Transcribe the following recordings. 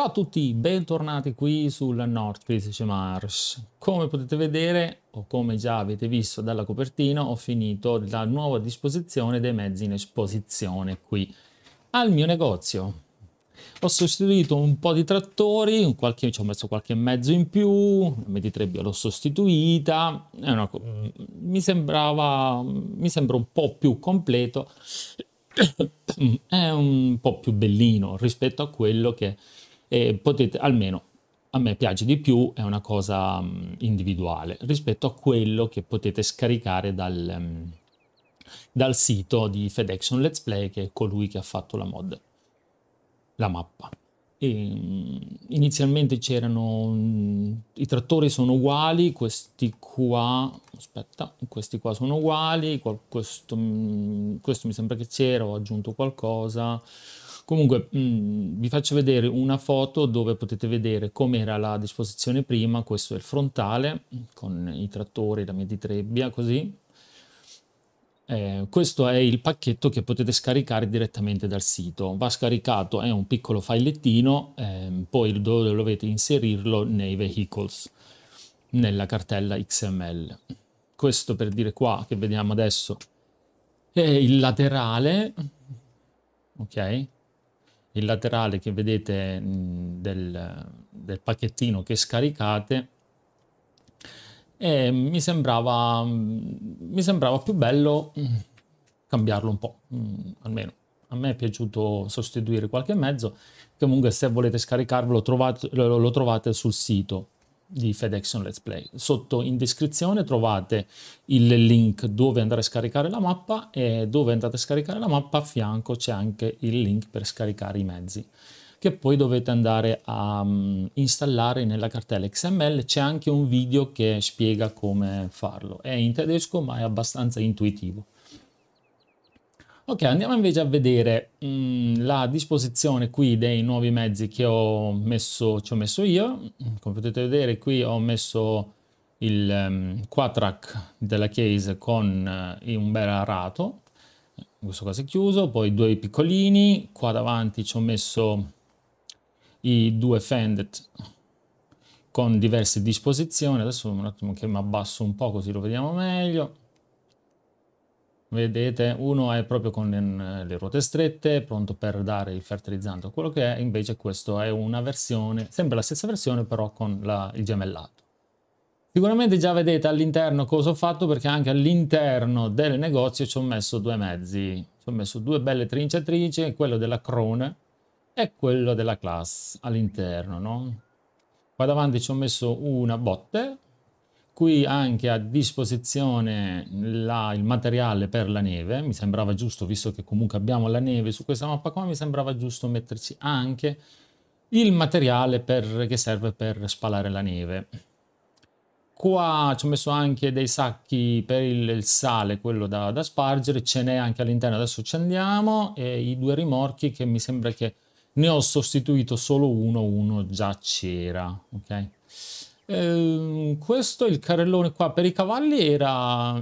Ciao a tutti, bentornati qui sul North Face Mars. Come potete vedere, o come già avete visto dalla copertina, ho finito la nuova disposizione dei mezzi in esposizione qui al mio negozio. Ho sostituito un po' di trattori, qualche, ci ho messo qualche mezzo in più, la meditrebbia l'ho sostituita, una, mi sembrava, mi sembra un po' più completo, è un po' più bellino rispetto a quello che e potete almeno a me piace di più, è una cosa mm, individuale rispetto a quello che potete scaricare dal, mm, dal sito di FedExon Let's Play che è colui che ha fatto la mod, la mappa. E, mm, inizialmente c'erano i trattori sono uguali, questi qua, aspetta, questi qua sono uguali, qual, questo, questo mi sembra che c'era, ho aggiunto qualcosa. Comunque mh, mm, vi faccio vedere una foto dove potete vedere come era la disposizione prima, questo è il frontale mm, con i trattori, la trebbia così. Eh, questo è il pacchetto che potete scaricare direttamente dal sito. Va scaricato, è un piccolo filettino, eh, poi dovete inserirlo nei vehicles, nella cartella XML. Questo per dire qua, che vediamo adesso, è il laterale, ok? il laterale che vedete del, del pacchettino che scaricate e mi sembrava, mi sembrava più bello cambiarlo un po', almeno a me è piaciuto sostituire qualche mezzo, comunque se volete scaricarvelo trovate, lo trovate sul sito di FedEx on Let's Play. Sotto in descrizione trovate il link dove andare a scaricare la mappa e dove andate a scaricare la mappa a fianco c'è anche il link per scaricare i mezzi che poi dovete andare a um, installare nella cartella XML. C'è anche un video che spiega come farlo. È in tedesco ma è abbastanza intuitivo. Ok, andiamo invece a vedere mh, mm, la disposizione qui dei nuovi mezzi che ho messo, ci ho messo io. Come potete vedere qui ho messo il um, mm, quatrack della case con uh, un bel arato, in questo caso è chiuso, poi due piccolini, qua davanti ci ho messo i due fended con diverse disposizioni, adesso un attimo che mi abbasso un po' così lo vediamo meglio Vedete, uno è proprio con le ruote strette, pronto per dare il fertilizzante o quello che è, invece questo è una versione, sempre la stessa versione, però con la, il gemellato. Sicuramente già vedete all'interno cosa ho fatto perché anche all'interno del negozio ci ho messo due mezzi. Ci ho messo due belle trinciatrici, quello della Crone e quello della Class all'interno, no? Qua davanti ci ho messo una botte qui anche a disposizione la, il materiale per la neve, mi sembrava giusto, visto che comunque abbiamo la neve su questa mappa qua, mi sembrava giusto metterci anche il materiale per, che serve per spalare la neve. Qua ci ho messo anche dei sacchi per il, il sale, quello da, da spargere, ce n'è anche all'interno, adesso ci andiamo, e i due rimorchi che mi sembra che ne ho sostituito solo uno, uno già c'era, ok? Ehm, questo il carrellone qua per i cavalli era,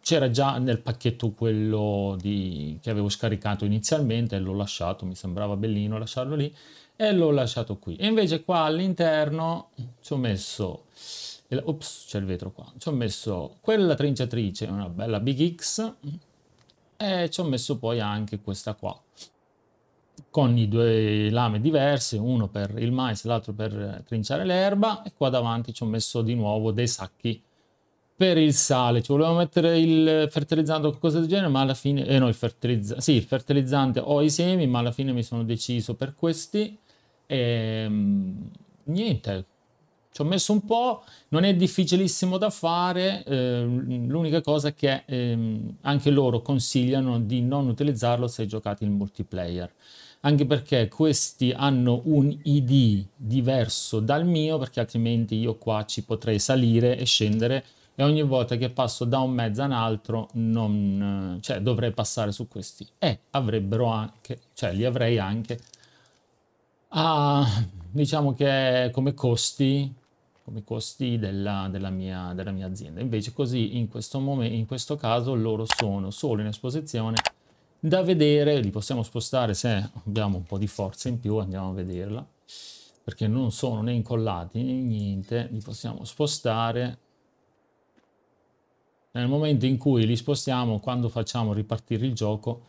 c'era già nel pacchetto quello di, che avevo scaricato inizialmente e l'ho lasciato, mi sembrava bellino lasciarlo lì e l'ho lasciato qui. E invece qua all'interno ci ho messo, ops c'è il vetro qua, ci ho messo quella trinciatrice, una bella Big X e ci ho messo poi anche questa qua con i due lame diversi, uno per il mais, e l'altro per eh, trinciare l'erba e qua davanti ci ho messo di nuovo dei sacchi per il sale, ci volevo mettere il fertilizzante o qualcosa del genere, ma alla fine, eh no, il, fertilizza, sì, il fertilizzante o i semi, ma alla fine mi sono deciso per questi e ehm, niente, ci ho messo un po', non è difficilissimo da fare, eh, l'unica cosa è che eh, anche loro consigliano di non utilizzarlo se giocate in multiplayer anche perché questi hanno un ID diverso dal mio, perché altrimenti io qua ci potrei salire e scendere e ogni volta che passo da un mezzo a un altro non, eh, cioè, dovrei passare su questi e avrebbero anche, cioè li avrei anche a, diciamo che come costi, come costi della, della, mia, della mia azienda. Invece così in questo, momento, in questo caso loro sono solo in esposizione da vedere, li possiamo spostare se abbiamo un po' di forza in più, andiamo a vederla, perché non sono né incollati né niente, li possiamo spostare. Nel momento in cui li spostiamo, quando facciamo ripartire il gioco,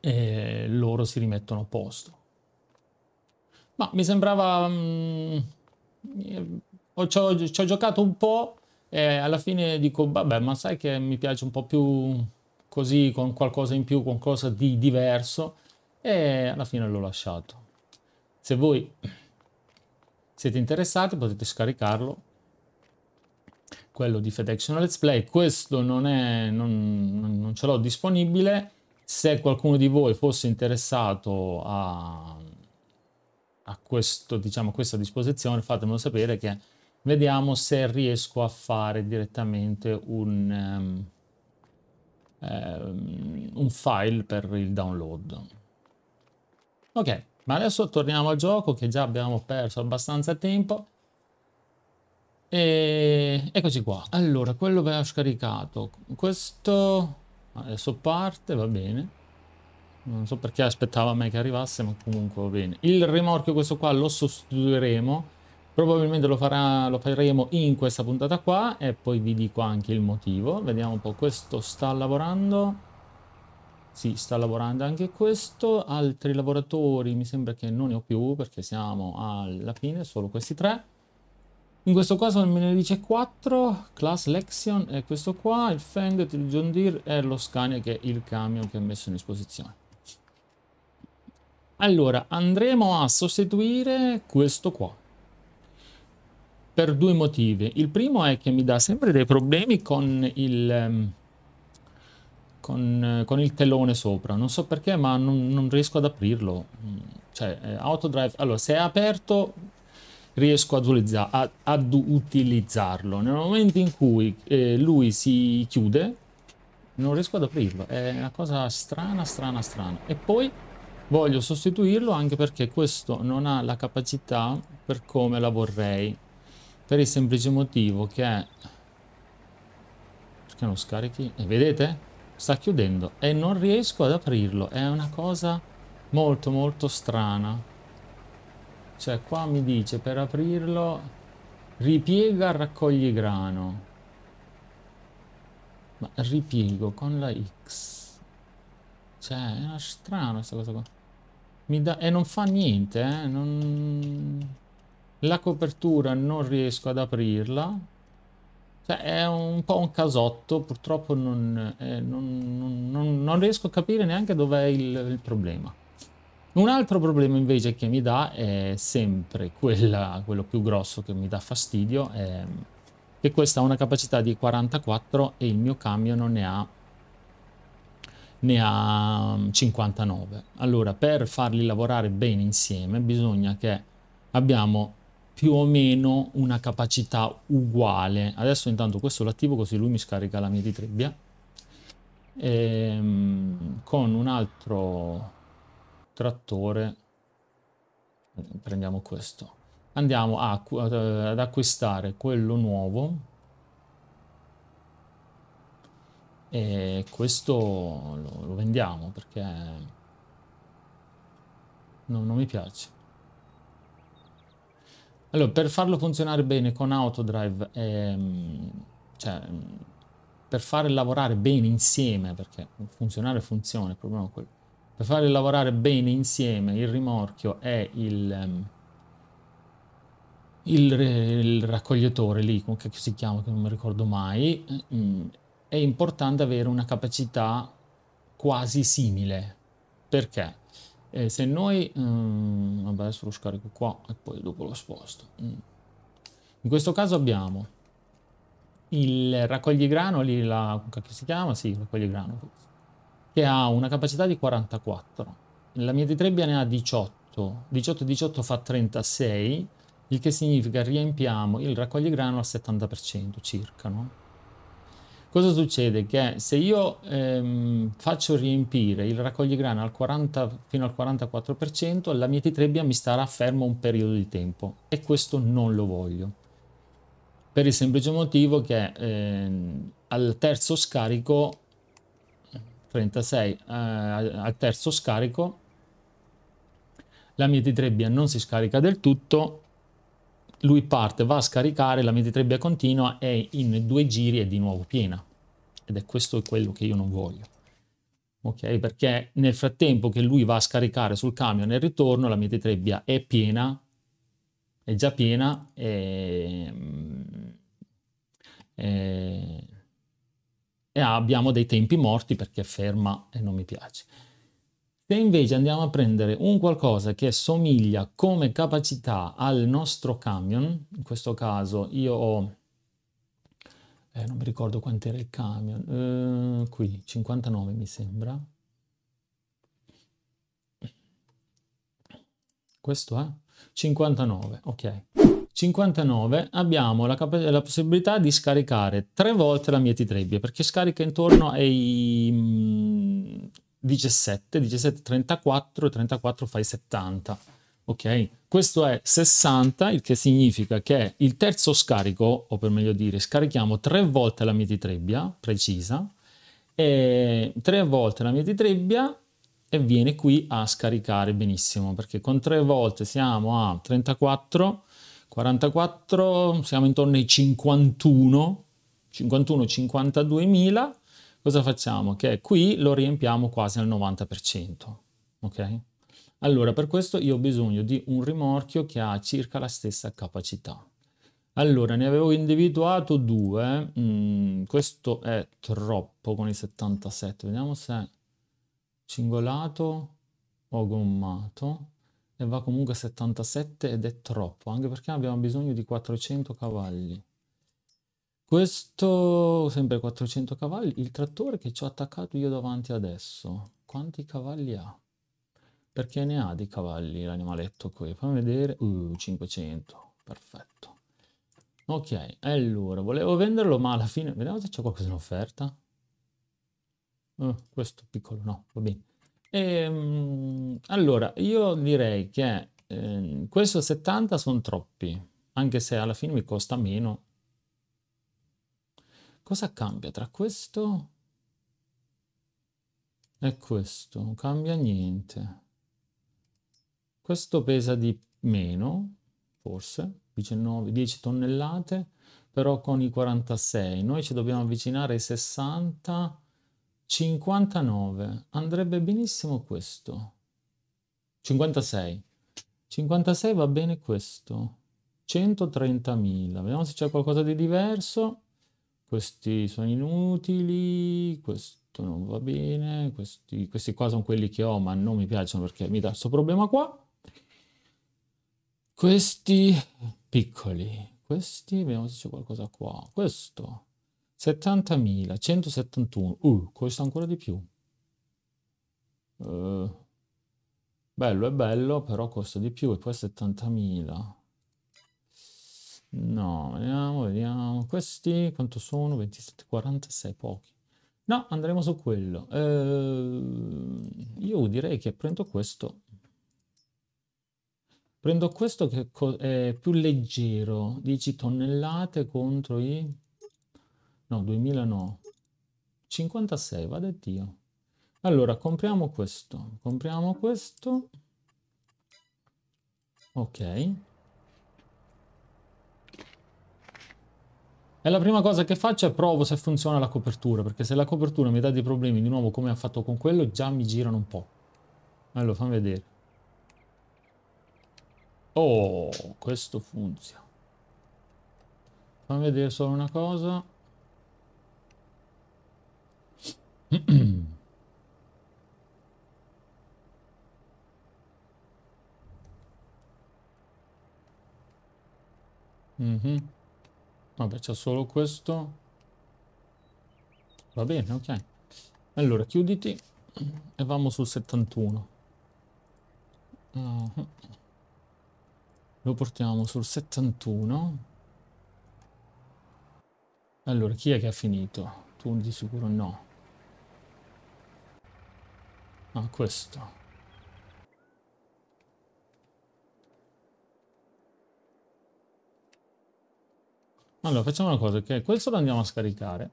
eh, loro si rimettono a posto. Ma mi sembrava... Mh, mm, eh, ci ho, ci ho giocato un po' e alla fine dico, vabbè, ma sai che mi piace un po' più così con qualcosa in più, qualcosa di diverso e alla fine l'ho lasciato. Se voi siete interessati potete scaricarlo quello di FedExion Let's Play questo non, è, non, non ce l'ho disponibile se qualcuno di voi fosse interessato a, a questo, diciamo, questa disposizione fatemelo sapere che vediamo se riesco a fare direttamente un, um, ehm, un file per il download. Ok, ma adesso torniamo al gioco che già abbiamo perso abbastanza tempo. E eccoci qua. Allora, quello che ho scaricato. Questo adesso parte, va bene. Non so perché aspettava mai che arrivasse, ma comunque va bene. Il rimorchio questo qua lo sostituiremo Probabilmente lo, farà, lo, faremo in questa puntata qua e poi vi dico anche il motivo. Vediamo un po', questo sta lavorando. Sì, sta lavorando anche questo. Altri lavoratori mi sembra che non ne ho più perché siamo alla fine, solo questi tre. In questo caso me ne dice 4, Class Lexion è questo qua, il Feng, il John Deere e lo Scania che è il camion che ha messo in esposizione. Allora, andremo a sostituire questo qua per due motivi. Il primo è che mi dà sempre dei problemi con il, ehm, con, eh, con il telone sopra. Non so perché, ma non, non riesco ad aprirlo. Mm, cioè, eh, autodrive... Allora, se è aperto riesco ad, ad utilizzarlo. Nel momento in cui eh, lui si chiude, non riesco ad aprirlo. È una cosa strana, strana, strana. E poi voglio sostituirlo anche perché questo non ha la capacità per come la vorrei per il semplice motivo che perché non scarichi e vedete sta chiudendo e non riesco ad aprirlo è una cosa molto molto strana cioè qua mi dice per aprirlo ripiega raccogli grano ma ripiego con la X cioè è strana questa cosa qua da, e non fa niente eh? non la copertura non riesco ad aprirla. Cioè, è un po' un casotto, purtroppo non, eh, non, non, non riesco a capire neanche dov'è il, il problema. Un altro problema invece che mi dà è sempre quella, quello più grosso che mi dà fastidio, è che questa ha una capacità di 44 e il mio camion ne ha, ne ha 59. Mm, allora, per farli lavorare bene insieme bisogna che abbiamo più o meno una capacità uguale. Adesso intanto questo lo attivo così lui mi scarica la mia di trebbia. Ehm, con un altro trattore prendiamo questo. Andiamo a, ad acquistare quello nuovo. E questo lo, lo vendiamo perché non, non mi piace. Allora, per farlo funzionare bene con Autodrive, ehm, cioè, per fare lavorare bene insieme, perché funzionare funziona, il problema è quello, per fare lavorare bene insieme il rimorchio e il, ehm, il, il, raccoglitore lì, che si chiama, che non mi ricordo mai, ehm, è importante avere una capacità quasi simile. Perché? E se noi... Um, vabbè, adesso lo scarico qua e poi dopo lo sposto. Mm. In questo caso abbiamo il raccogliegrano, lì la... che si chiama? Sì, raccogliegrano. Che ha una capacità di 44. La mia di trebbia ne ha 18. 18 18 fa 36, il che significa riempiamo il raccogliegrano al 70% circa, no? Cosa succede? Che se io ehm, faccio riempire il raccogligrana al 40, fino al 44%, la mia titrebbia mi starà ferma un periodo di tempo e questo non lo voglio. Per il semplice motivo che ehm, al terzo scarico 36 eh, al terzo scarico la mia titrebbia non si scarica del tutto lui parte, va a scaricare, la 23B continua e in due giri è di nuovo piena. Ed è questo quello che io non voglio. Ok, perché nel frattempo che lui va a scaricare sul camion e ritorno, la 23B è piena, è già piena e, mm, e, e abbiamo dei tempi morti perché ferma e non mi piace. Se invece andiamo a prendere un qualcosa che somiglia come capacità al nostro camion, in questo caso io ho, eh, non mi ricordo quanto era il camion, eh, qui 59 mi sembra, questo è 59, ok. 59 abbiamo la, la, possibilità di scaricare tre volte la mia t perché scarica intorno ai mm, 17, 17 34, 34 fai 70. Ok? Questo è 60, il che significa che il terzo scarico, o per meglio dire, scarichiamo tre volte la mietitrebbia precisa, e tre volte la mietitrebbia e viene qui a scaricare benissimo, perché con tre volte siamo a 34, 44, siamo intorno ai 51, 51, 52 mila, cosa facciamo? Che qui lo riempiamo quasi al 90%, ok? Allora, per questo io ho bisogno di un rimorchio che ha circa la stessa capacità. Allora, ne avevo individuato due, mm, questo è troppo con i 77, vediamo se cingolato o gommato, e va comunque a 77 ed è troppo, anche perché abbiamo bisogno di 400 cavalli. Questo, sempre 400 cavalli, il trattore che ci ho attaccato io davanti adesso, quanti cavalli ha? Perché ne ha di cavalli l'animaletto qui? Fammi vedere, uh, 500, perfetto. Ok, allora, volevo venderlo ma alla fine, vediamo se c'è qualcosa in offerta. Uh, questo piccolo no, va bene. E, um, allora, io direi che eh, questo 70 sono troppi, anche se alla fine mi costa meno Cosa cambia tra questo e questo? Non cambia niente. Questo pesa di meno, forse, 19, 10 tonnellate, però con i 46. Noi ci dobbiamo avvicinare ai 60, 59. Andrebbe benissimo questo. 56. 56 va bene questo. 130.000. Vediamo se c'è qualcosa di diverso questi sono inutili, questo non va bene, questi, questi qua sono quelli che ho ma non mi piacciono perché mi dà questo problema qua, questi piccoli, questi, vediamo se c'è qualcosa qua, questo, 70.171, uh, costa ancora di più. Uh, bello è bello, però costa di più e poi 70.000. No, vediamo, vediamo. Questi quanto sono? 27, 46, pochi. No, andremo su quello. Eh, io direi che prendo questo. Prendo questo che è più leggero. 10 tonnellate contro i... No, 2000 no. 56, vada Dio. Allora, compriamo questo. Compriamo questo. Ok. E la prima cosa che faccio è provo se funziona la copertura, perché se la copertura mi dà dei problemi di nuovo come ha fatto con quello, già mi girano un po'. Allora, fammi vedere. Oh, questo funziona. Fammi vedere solo una cosa. mm -hmm. Vabbè, c'è solo questo. Va bene, ok. Allora, chiuditi e vamo sul 71. Uh, uh-huh. lo portiamo sul 71. Allora, chi è che ha finito? Tu di sicuro no. Ah, questo. Allora, facciamo una cosa, che questo lo andiamo a scaricare.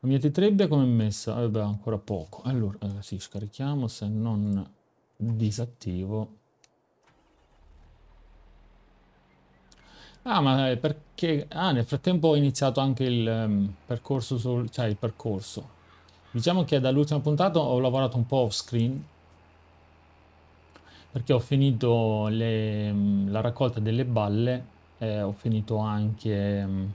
La mia T-Trebbia come messa? Eh beh, ancora poco. Allora, eh, sì, scarichiamo, se non disattivo. Ah, ma perché... Ah, nel frattempo ho iniziato anche il um, percorso sul... cioè il percorso. Diciamo che dall'ultima puntata ho lavorato un po' off screen, perché ho finito le, ehm, la raccolta delle balle eh, ho finito anche mm,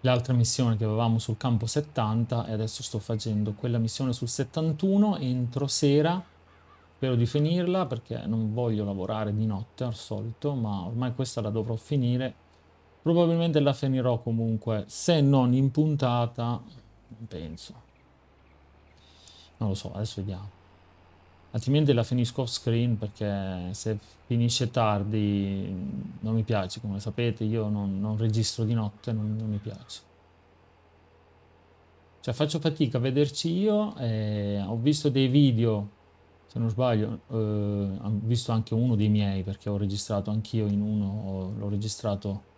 l'altra missione che avevamo sul campo 70 e adesso sto facendo quella missione sul 71 entro sera spero di finirla perché non voglio lavorare di notte al solito ma ormai questa la dovrò finire probabilmente la finirò comunque se non in puntata penso non lo so adesso vediamo altrimenti la finisco off screen perché se finisce tardi mm, non mi piace, come sapete io non, non registro di notte, non, non, mi piace. Cioè faccio fatica a vederci io, eh, ho visto dei video, se non sbaglio, eh, ho visto anche uno dei miei perché ho registrato anch'io in uno, l'ho registrato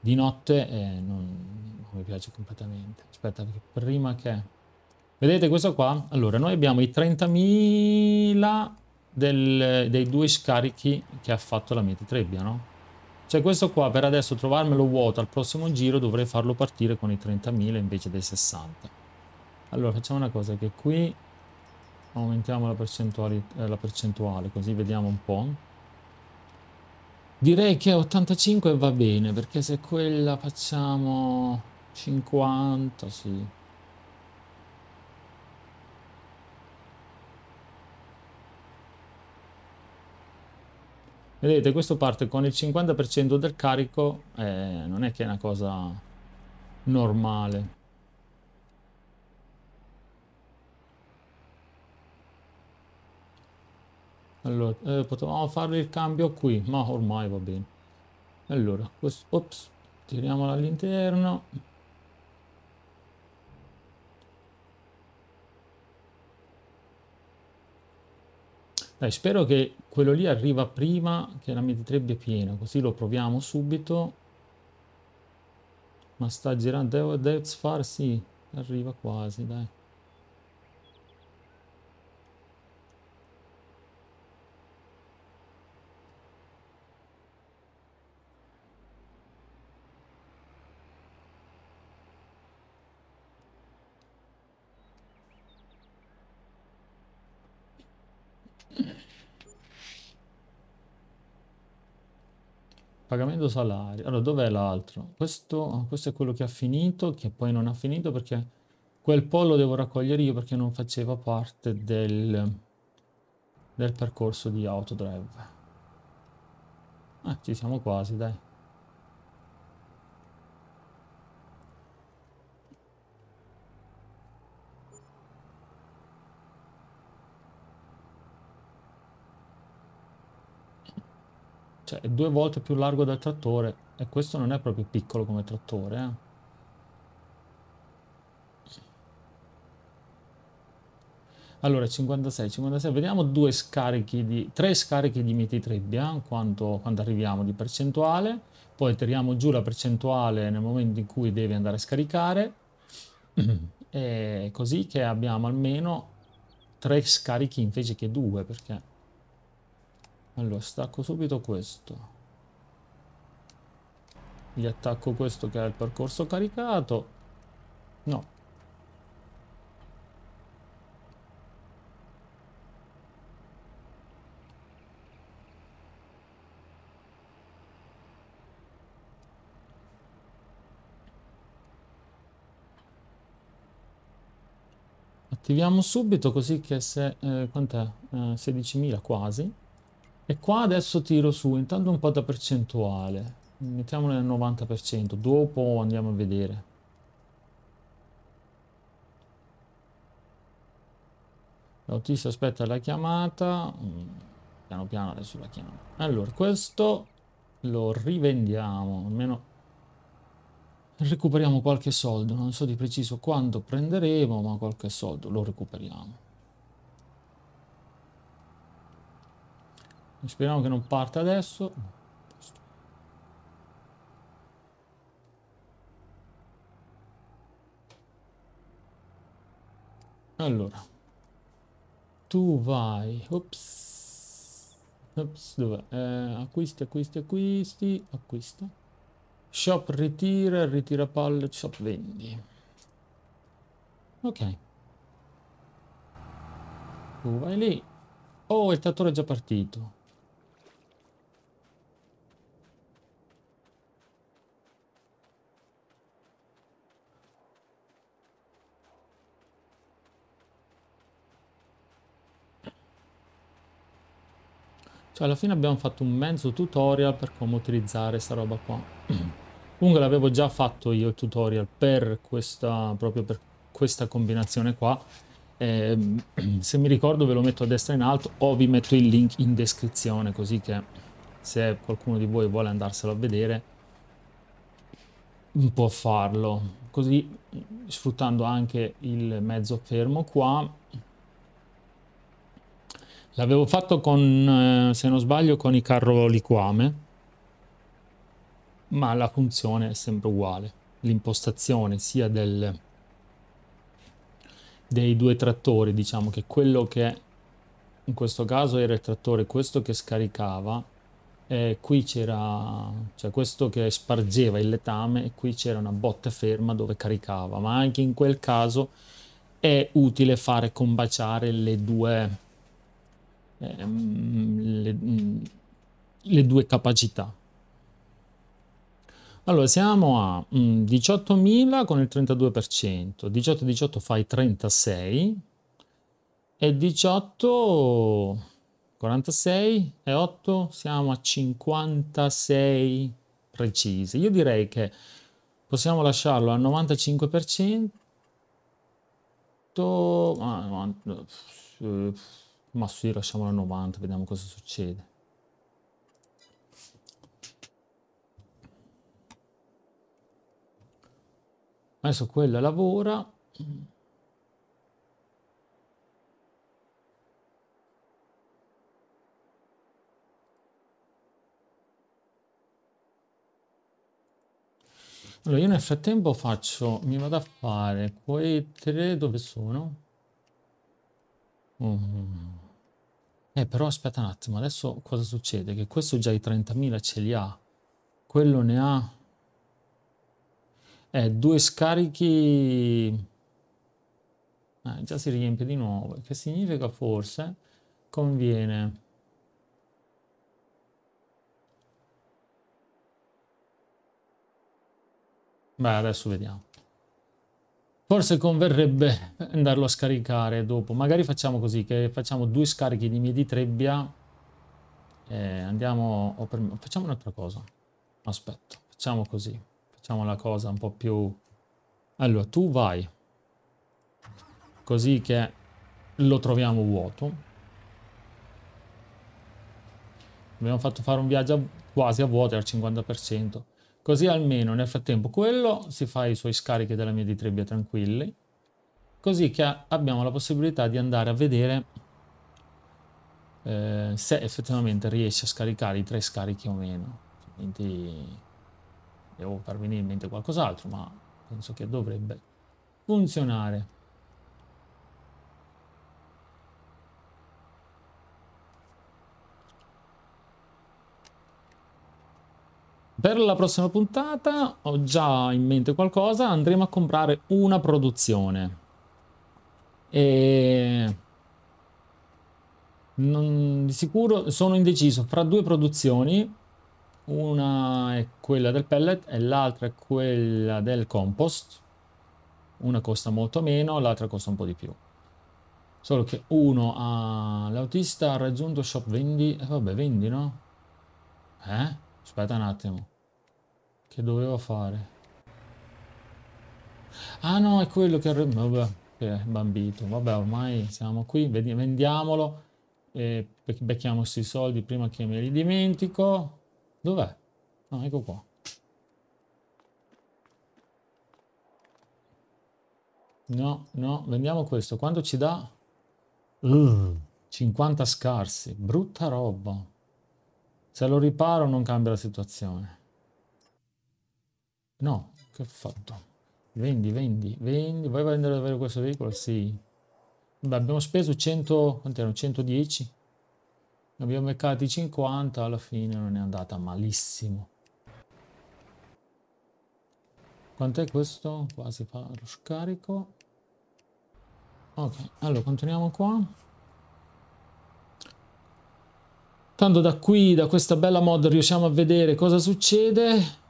di notte e non, non mi piace completamente. Aspetta, prima che Vedete questo qua? Allora, noi abbiamo i 30.000 del, dei due scarichi che ha fatto la mia trebbia no? Cioè questo qua per adesso trovarmelo vuoto al prossimo giro dovrei farlo partire con i 30.000 invece dei 60. Allora facciamo una cosa che qui aumentiamo la percentuale, eh, la percentuale così vediamo un po'. Direi che 85 va bene perché se quella facciamo 50, sì, Vedete, questo parte con il 50% del carico, eh, non è che è una cosa normale. Allora, eh, potevamo fare il cambio qui, ma ormai va bene. Allora, questo, ops, tiriamolo all'interno. Dai, spero che quello lì arriva prima che la meditrebbia piena, così lo proviamo subito. Ma sta girando, Devs far sì, arriva quasi, dai. Pagamento salario. Allora, dov'è l'altro? Questo, questo, è quello che ha finito, che poi non ha finito perché quel pollo devo raccogliere io perché non faceva parte del, del percorso di Autodrive. Eh, ci siamo quasi, dai. Cioè, è due volte più largo del trattore. E questo non è proprio piccolo come trattore, eh. Allora, 56, 56, vediamo due scarichi di, tre scarichi di mititrebbia, quanto, quando arriviamo di percentuale, poi tiriamo giù la percentuale nel momento in cui devi andare a scaricare, e così che abbiamo almeno tre scarichi invece che due, perché allora, stacco subito questo. Gli attacco questo che ha il percorso caricato. No. Attiviamo subito così che se... Eh, quant'è? Eh, 16.000 quasi. E qua adesso tiro su intanto un po' da percentuale. Mettiamone nel 90%, dopo andiamo a vedere. L'autista aspetta la chiamata. Mm, piano piano adesso la chiamo. Allora, questo lo rivendiamo, almeno recuperiamo qualche soldo, non so di preciso quando prenderemo, ma qualche soldo lo recuperiamo. Speriamo che non parte adesso. Allora, tu vai, ops, ops, dov'è? Eh, acquisti, acquisti, acquisti, acquista. Shop ritira, ritira palle, shop vendi. Ok. Tu vai lì. Oh, il trattore è già partito. Cioè alla fine abbiamo fatto un mezzo tutorial per come utilizzare sta roba qua. Comunque l'avevo già fatto io il tutorial per questa, proprio per questa combinazione qua. Eh, se mi ricordo ve lo metto a destra in alto o vi metto il link in descrizione così che se qualcuno di voi vuole andarselo a vedere può farlo. Così sfruttando anche il mezzo fermo qua L'avevo fatto con, eh, se non sbaglio, con i carro liquame, ma la funzione è sempre uguale. L'impostazione sia del, dei due trattori, diciamo che quello che in questo caso era il trattore, questo che scaricava, e qui c'era cioè questo che spargeva il letame e qui c'era una botte ferma dove caricava, ma anche in quel caso è utile fare combaciare le due Ehm, le, mm, le due capacità. Allora, siamo a 18.000 mm, con il 32%, 18-18 fai 36 e 18, 46 e 8 siamo a 56 precisi. Io direi che possiamo lasciarlo al 95%. Ah, no, ma sì, lasciamo la 90, vediamo cosa succede. Adesso quella lavora. Allora, io nel frattempo faccio, mi vado a fare quei tre dove sono. Mm. Eh, però aspetta un attimo, adesso cosa succede? Che questo già i 30.000 ce li ha, quello ne ha... Eh, due scarichi... Eh, già si riempie di nuovo, che significa forse conviene... Beh, adesso vediamo. Forse converrebbe andarlo a scaricare dopo. Magari facciamo così, che facciamo due scarichi di mieditrebbia. Eh, andiamo... Facciamo un'altra cosa. Aspetta, facciamo così. Facciamo la cosa un po' più... Allora, tu vai. Così che lo troviamo vuoto. Abbiamo fatto fare un viaggio quasi a vuoto al 50%. Così almeno nel frattempo quello si fa i suoi scarichi della mia di trebbia tranquilli. Così che abbiamo la possibilità di andare a vedere eh, se effettivamente riesce a scaricare i tre scarichi o meno. Quindi devo farvi in mente qualcos'altro, ma penso che dovrebbe funzionare. Per la prossima puntata ho già in mente qualcosa, andremo a comprare una produzione. E... Non, di sicuro sono indeciso fra due produzioni, una è quella del pellet e l'altra è quella del compost. Una costa molto meno, l'altra costa un po' di più. Solo che uno ha... L'autista ha raggiunto shop vendi... Eh, vabbè, vendi, no? Eh? Aspetta un attimo. Che doveva fare? Ah no, è quello che... Vabbè, che bambito. Vabbè, ormai siamo qui, vendiamolo. E becchiamo questi soldi prima che me li dimentico. Dov'è? No, ecco qua. No, no, vendiamo questo. Quando ci dà? Uh, 50 scarsi. Brutta roba. Se lo riparo non cambia la situazione. No, che ho fatto? Vendi, vendi, vendi. Vuoi vendere davvero questo veicolo? Sì. Beh, abbiamo speso 100, quanti erano? 110? Ne abbiamo beccati 50, alla fine non è andata malissimo. Quant'è questo? Quasi fa lo scarico. Ok, allora continuiamo qua. Tanto da qui, da questa bella mod, riusciamo a vedere cosa succede.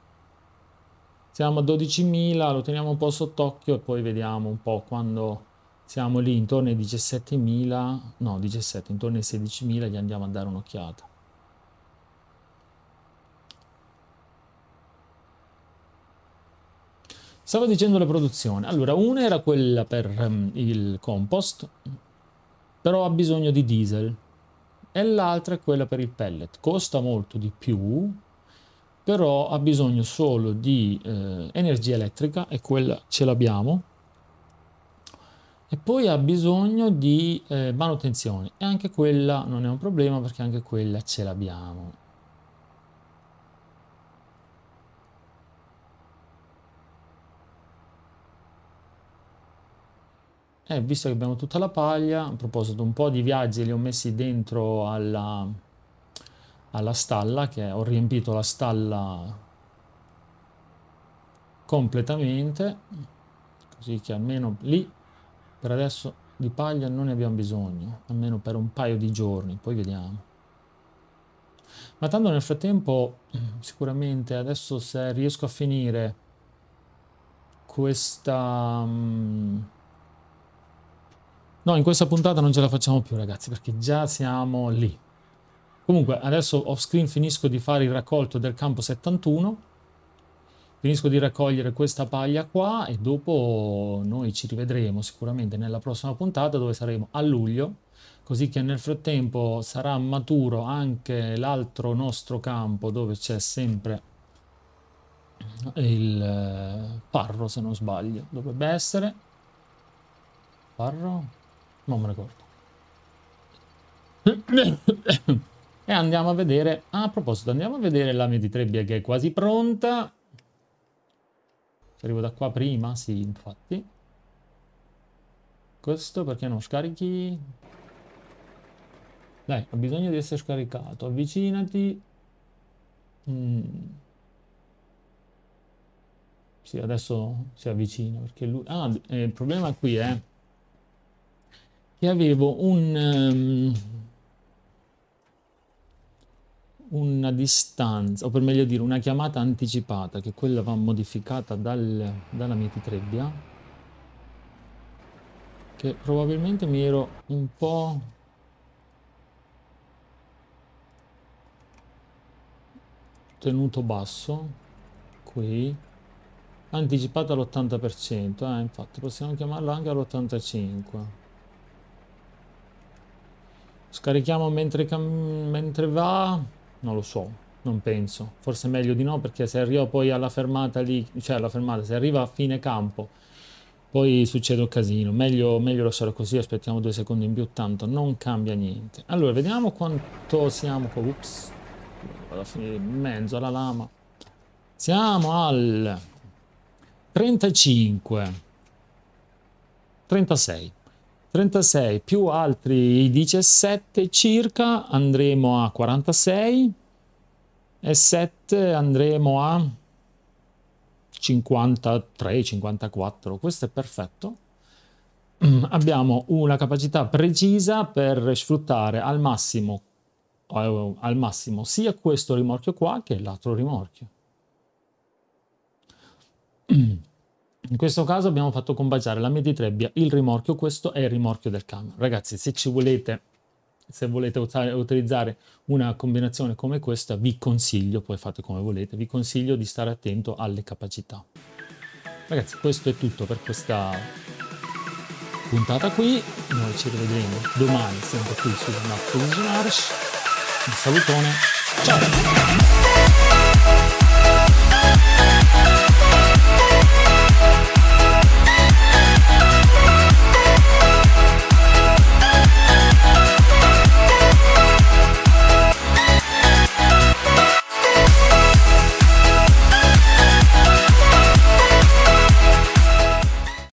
Siamo a 12.000, lo teniamo un po' sott'occhio e poi vediamo un po' quando siamo lì intorno ai 17.000, no 17, intorno ai 16.000 gli andiamo a dare un'occhiata. Stavo dicendo la produzione. Allora, una era quella per um, il compost, però ha bisogno di diesel, e l'altra è quella per il pellet. Costa molto di più, però ha bisogno solo di eh, energia elettrica e quella ce l'abbiamo e poi ha bisogno di eh, manutenzione e anche quella non è un problema perché anche quella ce l'abbiamo e eh, visto che abbiamo tutta la paglia a proposito un po' di viaggi li ho messi dentro alla alla stalla che ho riempito la stalla completamente così che almeno lì per adesso di paglia non ne abbiamo bisogno almeno per un paio di giorni poi vediamo ma tanto nel frattempo sicuramente adesso se riesco a finire questa mm, no in questa puntata non ce la facciamo più ragazzi perché già siamo lì Comunque adesso off screen finisco di fare il raccolto del campo 71, finisco di raccogliere questa paglia qua e dopo noi ci rivedremo sicuramente nella prossima puntata dove saremo a luglio, così che nel frattempo sarà maturo anche l'altro nostro campo dove c'è sempre il eh, parro se non sbaglio, dovrebbe essere parro, non me ne ricordo. E andiamo a vedere... a proposito, andiamo a vedere la Trebbia che è quasi pronta. Arrivo da qua prima? Sì, infatti. Questo perché non scarichi? Dai, ha bisogno di essere scaricato. Avvicinati. Mm. Sì, adesso si avvicina perché lui... Ah, eh, il problema qui è che avevo un... Um una distanza, o per meglio dire una chiamata anticipata, che quella va modificata dal, dalla mia titrebbia, che probabilmente mi ero un po'... tenuto basso, qui, anticipata all'80%, eh, infatti possiamo chiamarla anche all'85%. Scarichiamo mentre, mentre va, non lo so, non penso. Forse meglio di no perché se arriva poi alla fermata lì, cioè alla fermata, se arriva a fine campo, poi succede un casino. Meglio, meglio lasciare così, aspettiamo due secondi in più, tanto non cambia niente. Allora, vediamo quanto siamo. Con... Ups, vado a finire in mezzo alla lama. Siamo al 35, 36. 36 più altri 17 circa andremo a 46 e 7 andremo a 53 54 questo è perfetto mm, abbiamo una capacità precisa per sfruttare al massimo, eh, al massimo sia questo rimorchio qua che l'altro rimorchio mm. In questo caso abbiamo fatto combaciare la media trebbia, il rimorchio, questo è il rimorchio del camion. Ragazzi, se ci volete, se volete utilizzare una combinazione come questa, vi consiglio, poi fate come volete, vi consiglio di stare attento alle capacità. Ragazzi, questo è tutto per questa puntata qui. Noi ci rivedremo domani, sempre qui su Not Marsh. Un salutone, ciao!